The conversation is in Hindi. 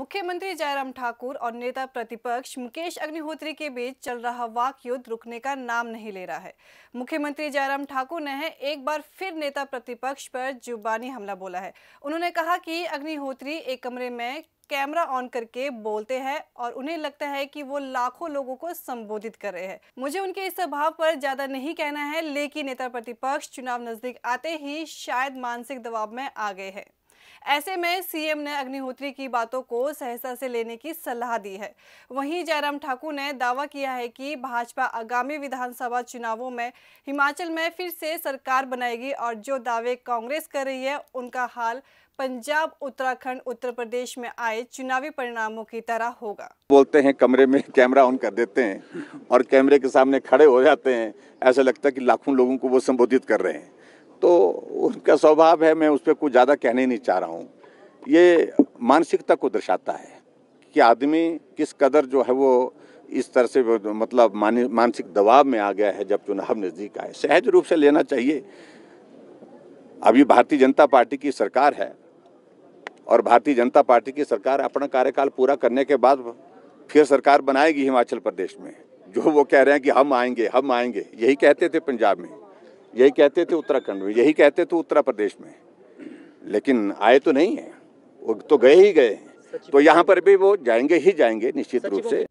मुख्यमंत्री जयराम ठाकुर और नेता प्रतिपक्ष मुकेश अग्निहोत्री के बीच चल रहा वाक युद्ध रुकने का नाम नहीं ले रहा है मुख्यमंत्री जयराम ठाकुर ने एक बार फिर नेता प्रतिपक्ष पर जुबानी हमला बोला है उन्होंने कहा कि अग्निहोत्री एक कमरे में कैमरा ऑन करके बोलते हैं और उन्हें लगता है कि वो लाखों लोगों को संबोधित कर रहे हैं मुझे उनके इस स्वभाव पर ज्यादा नहीं कहना है लेकिन नेता प्रतिपक्ष चुनाव नजदीक आते ही शायद मानसिक दबाव में आ गए हैं ऐसे में सीएम ने अग्निहोत्री की बातों को सहसा से लेने की सलाह दी है वहीं जयराम ठाकुर ने दावा किया है कि भाजपा आगामी विधानसभा चुनावों में हिमाचल में फिर से सरकार बनाएगी और जो दावे कांग्रेस कर रही है उनका हाल पंजाब उत्तराखंड उत्तर प्रदेश में आए चुनावी परिणामों की तरह होगा बोलते हैं कमरे में कैमरा ऑन कर देते हैं और कैमरे के सामने खड़े हो जाते हैं ऐसा लगता है कि लाखों लोगों को वो संबोधित कर रहे हैं तो उनका स्वभाव है मैं उस पर कुछ ज़्यादा कहने नहीं चाह रहा हूँ ये मानसिकता को दर्शाता है कि आदमी किस कदर जो है वो इस तरह से मतलब मानसिक दबाव में आ गया है जब चुनाव नज़दीक आए सहज रूप से लेना चाहिए अभी भारतीय जनता पार्टी की सरकार है और भारतीय जनता पार्टी की सरकार अपना कार्यकाल पूरा करने के बाद फिर सरकार बनाएगी हिमाचल प्रदेश में जो वो कह रहे हैं कि हम आएंगे हम आएंगे यही कहते थे पंजाब में यही कहते थे उत्तराखंड में यही कहते थे उत्तर प्रदेश में लेकिन आए तो नहीं है वो तो गए ही गए तो यहाँ पर भी वो जाएंगे ही जाएंगे निश्चित रूप से